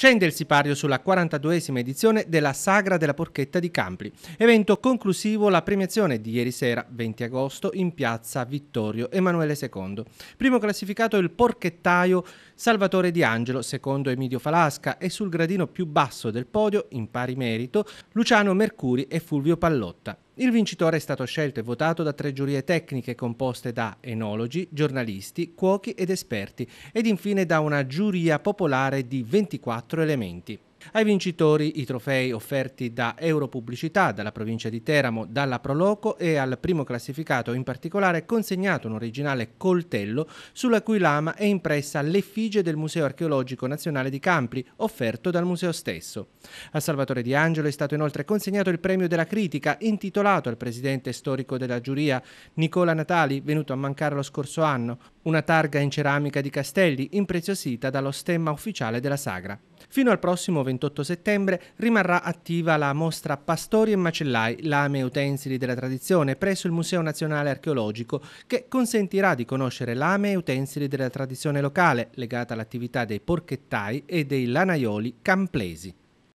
Scende il sipario sulla 42esima edizione della Sagra della Porchetta di Campli, evento conclusivo la premiazione di ieri sera 20 agosto in piazza Vittorio Emanuele II. Primo classificato il porchettaio Salvatore Di Angelo, secondo Emidio Falasca e sul gradino più basso del podio, in pari merito, Luciano Mercuri e Fulvio Pallotta. Il vincitore è stato scelto e votato da tre giurie tecniche composte da enologi, giornalisti, cuochi ed esperti ed infine da una giuria popolare di 24 elementi. Ai vincitori i trofei offerti da Europubblicità, dalla provincia di Teramo, dalla Proloco e al primo classificato in particolare consegnato un originale coltello sulla cui lama è impressa l'effigie del Museo Archeologico Nazionale di Campli, offerto dal museo stesso. A Salvatore Di Angelo è stato inoltre consegnato il premio della critica intitolato al presidente storico della giuria Nicola Natali, venuto a mancare lo scorso anno, una targa in ceramica di Castelli impreziosita dallo stemma ufficiale della sagra. Fino al prossimo 28 settembre rimarrà attiva la mostra Pastori e Macellai, lame e utensili della tradizione, presso il Museo Nazionale Archeologico, che consentirà di conoscere lame e utensili della tradizione locale, legata all'attività dei porchettai e dei lanaioli camplesi.